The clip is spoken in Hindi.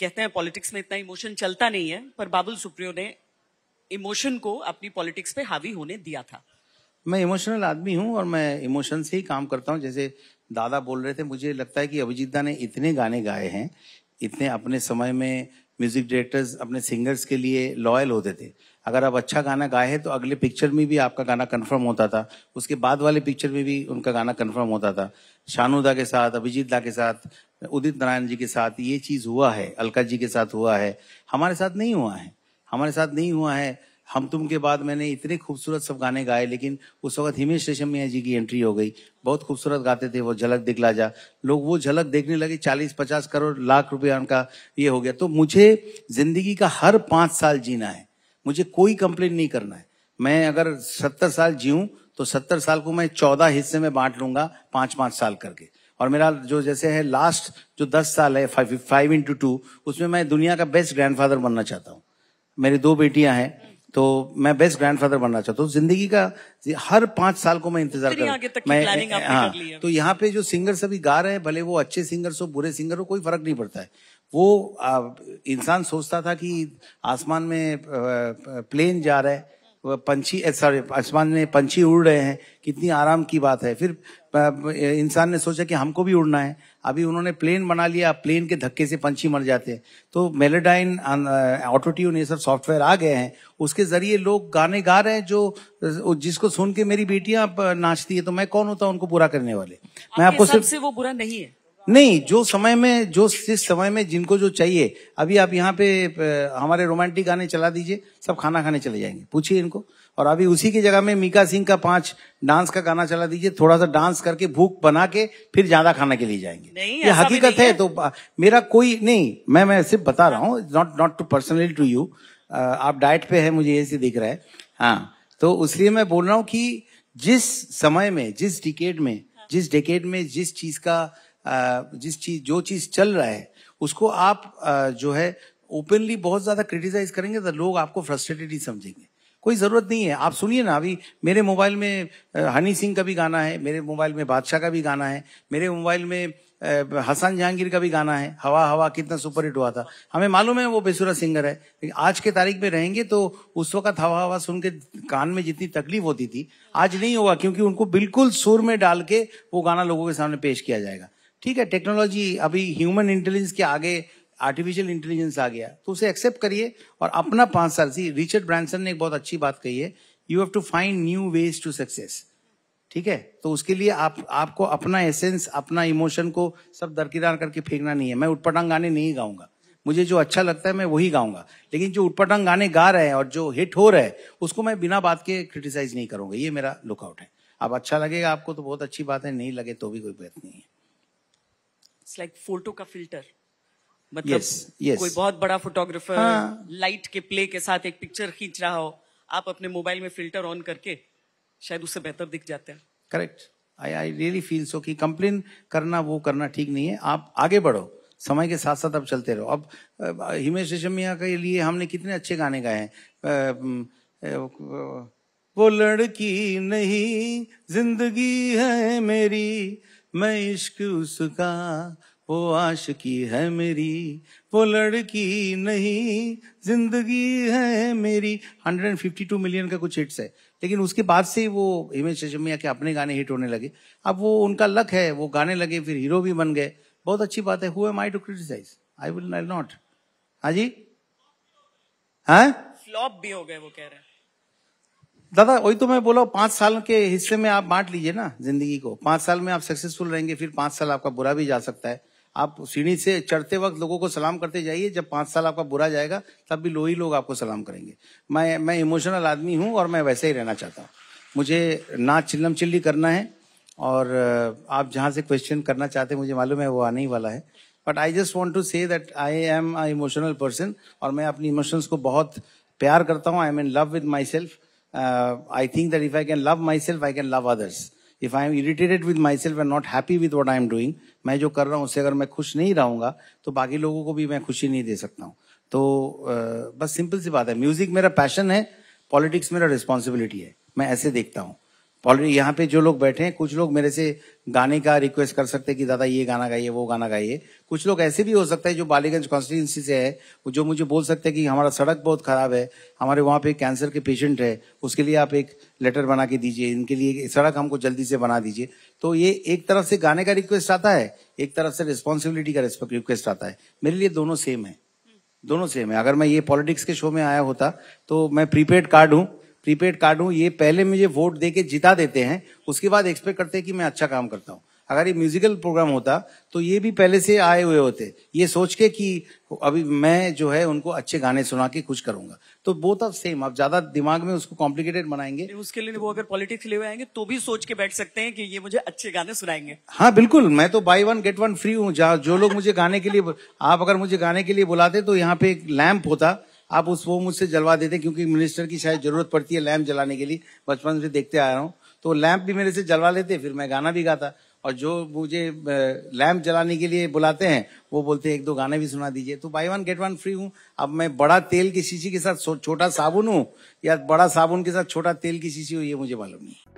कहते हैं पॉलिटिक्स में इतना इमोशन चलता नहीं है पर बाबुल सुप्रियो ने इमोशन को अपनी पॉलिटिक्स पे हावी होने दिया था मैं इमोशनल आदमी हूँ और मैं इमोशन से ही काम करता हूँ जैसे दादा बोल रहे थे मुझे लगता है कि अभिजीत दा ने इतने गाने गाए हैं इतने अपने समय में म्यूजिक डायरेक्टर्स अपने सिंगर्स के लिए लॉयल होते थे अगर आप अच्छा गाना गाए हैं तो अगले पिक्चर में भी आपका गाना कंफर्म होता था उसके बाद वाले पिक्चर में भी उनका गाना कंफर्म होता था शानुदा के साथ अभिजीत दा के साथ उदित नारायण जी के साथ ये चीज़ हुआ है अलका जी के साथ हुआ है हमारे साथ नहीं हुआ है हमारे साथ नहीं हुआ है हम तुम के बाद मैंने इतने खूबसूरत सब गाने गाए लेकिन उस वक्त हिमेश रेशमिया जी की एंट्री हो गई बहुत खूबसूरत गाते थे वो झलक दिखला जा लोग वो झलक देखने लगे चालीस पचास करोड़ लाख रुपया उनका ये हो गया तो मुझे जिंदगी का हर पाँच साल जीना है मुझे कोई कंप्लेन नहीं करना है मैं अगर सत्तर साल जीऊं तो सत्तर साल को मैं चौदह हिस्से में बांट लूंगा पांच पांच साल करके और मेरा जो जैसे है लास्ट जो दस साल है फाइव फाइव इंटू टू उसमें मैं दुनिया का बेस्ट ग्रैंडफादर बनना चाहता हूँ मेरी दो बेटियां हैं तो मैं बेस्ट ग्रैंडफादर बनना चाहता हूँ जिंदगी का हर पांच साल को मैं इंतजार कर मैं हाँ, तो यहाँ पे जो सिंगर अभी गा रहे हैं भले वो अच्छे सिंगर्स हो बुरे सिंगर हो कोई फर्क नहीं पड़ता है वो इंसान सोचता था कि आसमान में प्लेन जा रहा है पंछी सॉरी आसमान में पंछी उड़ रहे हैं कितनी आराम की बात है फिर इंसान ने सोचा कि हमको भी उड़ना है अभी उन्होंने प्लेन बना लिया प्लेन के धक्के से पंछी मर जाते हैं तो मेलेडाइन ऑटोट्यून ये सब सॉफ्टवेयर आ गए हैं उसके जरिए लोग गाने गा रहे हैं जो जिसको सुन के मेरी बेटियां नाचती है तो मैं कौन होता हूँ उनको बुरा करने वाले मैं आपको सिर्फ से वो बुरा नहीं है नहीं जो समय में जो जिस समय में जिनको जो चाहिए अभी आप यहाँ पे हमारे रोमांटिक गाने चला दीजिए सब खाना खाने चले जाएंगे पूछिए इनको और अभी उसी की जगह में मीका सिंह का पांच डांस का गाना चला दीजिए थोड़ा सा डांस करके भूख बना के फिर ज्यादा खाना के लिए जाएंगे ये हकीकत है तो मेरा कोई नहीं मैं मैं सिर्फ बता रहा हूँ not not to personally to you आप डाइट पे है मुझे ऐसे दिख रहा है हाँ तो इसलिए मैं बोल रहा हूँ कि जिस समय में जिस डिकेड में जिस डिकेड में जिस चीज का जिस चीज जो चीज चल रहा है उसको आप जो है ओपनली बहुत ज्यादा क्रिटिसाइज करेंगे तो लोग आपको फ्रस्ट्रेटेड ही समझेंगे कोई ज़रूरत नहीं है आप सुनिए ना अभी मेरे मोबाइल में हनी सिंह का भी गाना है मेरे मोबाइल में बादशाह का भी गाना है मेरे मोबाइल में हसन जहांगीर का भी गाना है हवा हवा कितना सुपर हिट हुआ था हमें मालूम है वो बेसुरा सिंगर है लेकिन आज के तारीख में रहेंगे तो उस वक्त हवा हवा सुन के कान में जितनी तकलीफ होती थी आज नहीं होगा क्योंकि उनको बिल्कुल सुर में डाल के वो गाना लोगों के सामने पेश किया जाएगा ठीक है टेक्नोलॉजी अभी ह्यूमन इंटेलिजेंस के आगे आर्टिफिशियल इंटेलिजेंस आ गया तो उसे एक्सेप्ट करिए और अपना पांच साल से रिचर्ड ब्रांसन ने एक बहुत अच्छी बात कही है you have to find new ways to success ठीक है तो उसके लिए आप आपको अपना एसेंस अपना इमोशन को सब दरकिनार करके फेंकना नहीं है मैं उटपटांग गाने नहीं गाऊंगा मुझे जो अच्छा लगता है मैं वही गाऊंगा लेकिन जो उटपटांग गाने गा रहे हैं और जो हिट हो रहे हैं उसको मैं बिना बात के क्रिटिसाइज नहीं करूंगा ये मेरा लुकआउट है अब अच्छा लगेगा आपको तो बहुत अच्छी बात है नहीं लगे तो भी कोई बात नहीं है इट्स लाइक फोटो का फिल्टर मतलब yes, yes. कोई बहुत बड़ा फोटोग्राफर हाँ. लाइट के प्ले के साथ एक पिक्चर खींच रहा हो आप अपने मोबाइल में फिल्टर ऑन करके शायद उससे बेहतर दिख जाते हैं correct I I really feel so कि कंप्लेन करना वो करना ठीक नहीं है आप आगे बढ़ो समय के साथ साथ अब चलते रहो अब हिमेश रेशमिया के लिए हमने कितने अच्छे गाने गाए हैं वो लड़की नहीं जिंदगी है मेरी मैं इश्क उसका वो आशिकी है मेरी वो लड़की नहीं जिंदगी है मेरी 152 मिलियन का कुछ हिट्स है लेकिन उसके बाद से ही वो हिमेश रेशमिया के अपने गाने हिट होने लगे अब वो उनका लक है वो गाने लगे फिर हीरो भी बन गए बहुत अच्छी बात है who am I to criticize I will not हाँ जी हाँ फ्लॉप भी हो गए वो कह रहे हैं दादा वही तो मैं बोला पांच साल के हिस्से में आप बांट लीजिए ना जिंदगी को पांच साल में आप सक्सेसफुल रहेंगे फिर पांच साल आपका बुरा भी जा सकता है आप सीढ़ी से चढ़ते वक्त लोगों को सलाम करते जाइए जब पांच साल आपका बुरा जाएगा तब भी लो ही लोग आपको सलाम करेंगे मैं मैं इमोशनल आदमी हूं और मैं वैसे ही रहना चाहता हूँ मुझे ना चिल्लम चिल्ली करना है और आप जहां से क्वेश्चन करना चाहते मुझे मालूम है वो आने ही वाला है but I just want to say that I am I emotional person और मैं अपनी इमोशंस को बहुत प्यार करता हूँ I am in love with my self uh, I think that if I can love myself, I can love others. If I am irritated with myself and not happy with what I am doing, मैं जो कर रहा हूँ उससे अगर मैं खुश नहीं रहूँगा तो बाकी लोगों को भी मैं खुशी नहीं दे सकता हूँ तो uh, बस सिंपल सी बात है म्यूजिक मेरा पैशन है पॉलिटिक्स मेरा रिस्पॉन्सिबिलिटी है मैं ऐसे देखता हूँ ऑलरेडी यहाँ पे जो लोग बैठे हैं कुछ लोग मेरे से गाने का रिक्वेस्ट कर सकते हैं कि दादा ये गाना गाइए वो गाना गाइए कुछ लोग ऐसे भी हो सकते हैं जो बालीगंज कॉन्स्टिट्यूंसी से है जो मुझे बोल सकते हैं कि हमारा सड़क बहुत खराब है हमारे वहाँ पे कैंसर के पेशेंट है उसके लिए आप एक लेटर बना के दीजिए इनके लिए सड़क हमको जल्दी से बना दीजिए तो ये एक तरफ से गाने का रिक्वेस्ट आता है एक तरफ से रिस्पॉन्सिबिलिटी का रिक्वेस्ट आता है मेरे लिए दोनों सेम है दोनों सेम है अगर मैं ये पॉलिटिक्स के शो में आया होता तो मैं प्रीपेड कार्ड हूँ प्रीपेड कार्ड हूँ ये पहले मुझे वोट दे के जिता देते हैं उसके बाद एक्सपेक्ट करते हैं कि मैं अच्छा काम करता हूँ अगर ये म्यूजिकल प्रोग्राम होता तो ये भी पहले से आए हुए होते ये सोच के कि अभी मैं जो है उनको अच्छे गाने सुना के कुछ करूंगा तो बोथ ऑफ सेम आप ज्यादा दिमाग में उसको कॉम्प्लिकेटेड बनाएंगे उसके लिए वो अगर पॉलिटिक्स ले आएंगे तो भी सोच के बैठ सकते हैं कि ये मुझे अच्छे गाने सुनाएंगे हाँ बिल्कुल मैं तो buy one get one free हूँ जो लोग मुझे गाने के लिए आप अगर मुझे गाने के लिए बुलाते तो यहाँ पे एक लैम्प होता आप उस वो मुझसे जलवा देते क्योंकि मिनिस्टर की शायद जरूरत पड़ती है लैम्प जलाने के लिए बचपन से देखते आ रहा हूँ तो लैम्प भी मेरे से जलवा लेते फिर मैं गाना भी गाता और जो मुझे लैम्प जलाने के लिए बुलाते हैं वो बोलते हैं एक दो गाने भी सुना दीजिए तो buy one get one free हूँ अब मैं बड़ा तेल की शीशी के साथ छोटा साबुन हूँ या बड़ा साबुन के साथ छोटा तेल की शीशी हो ये मुझे मालूम नहीं